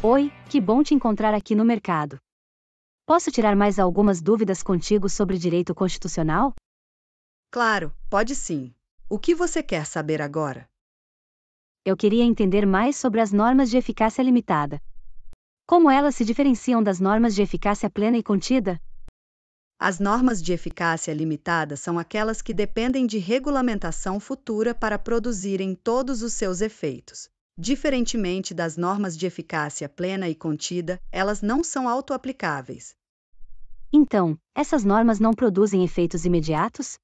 Oi, que bom te encontrar aqui no mercado. Posso tirar mais algumas dúvidas contigo sobre direito constitucional? Claro, pode sim. O que você quer saber agora? Eu queria entender mais sobre as normas de eficácia limitada. Como elas se diferenciam das normas de eficácia plena e contida? As normas de eficácia limitada são aquelas que dependem de regulamentação futura para produzirem todos os seus efeitos, Diferentemente das normas de eficácia plena e contida, elas não são autoaplicáveis. Então, essas normas não produzem efeitos imediatos?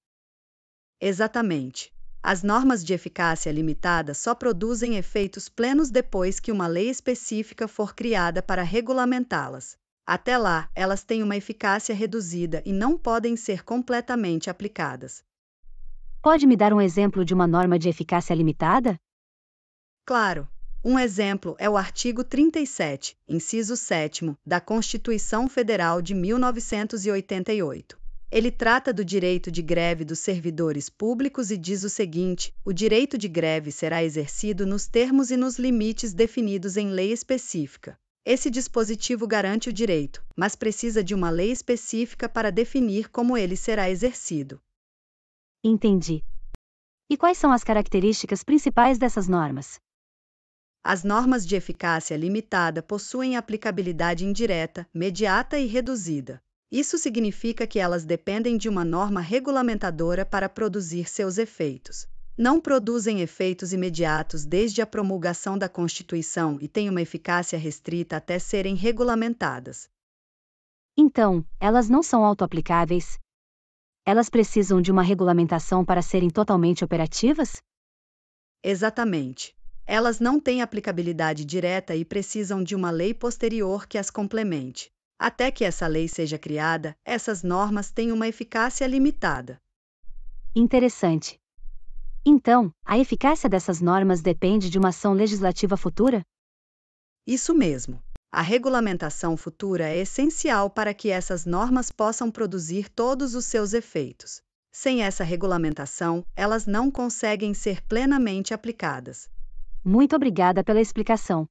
Exatamente. As normas de eficácia limitada só produzem efeitos plenos depois que uma lei específica for criada para regulamentá-las. Até lá, elas têm uma eficácia reduzida e não podem ser completamente aplicadas. Pode me dar um exemplo de uma norma de eficácia limitada? Claro. Um exemplo é o artigo 37, inciso 7, da Constituição Federal de 1988. Ele trata do direito de greve dos servidores públicos e diz o seguinte: o direito de greve será exercido nos termos e nos limites definidos em lei específica. Esse dispositivo garante o direito, mas precisa de uma lei específica para definir como ele será exercido. Entendi. E quais são as características principais dessas normas? As normas de eficácia limitada possuem aplicabilidade indireta, mediata e reduzida. Isso significa que elas dependem de uma norma regulamentadora para produzir seus efeitos. Não produzem efeitos imediatos desde a promulgação da Constituição e têm uma eficácia restrita até serem regulamentadas. Então, elas não são autoaplicáveis? Elas precisam de uma regulamentação para serem totalmente operativas? Exatamente elas não têm aplicabilidade direta e precisam de uma lei posterior que as complemente. Até que essa lei seja criada, essas normas têm uma eficácia limitada. Interessante. Então, a eficácia dessas normas depende de uma ação legislativa futura? Isso mesmo. A regulamentação futura é essencial para que essas normas possam produzir todos os seus efeitos. Sem essa regulamentação, elas não conseguem ser plenamente aplicadas. Muito obrigada pela explicação.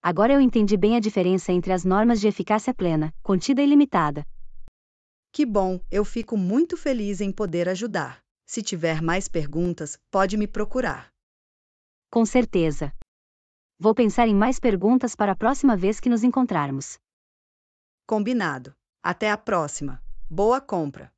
Agora eu entendi bem a diferença entre as normas de eficácia plena, contida e limitada. Que bom, eu fico muito feliz em poder ajudar. Se tiver mais perguntas, pode me procurar. Com certeza. Vou pensar em mais perguntas para a próxima vez que nos encontrarmos. Combinado. Até a próxima. Boa compra!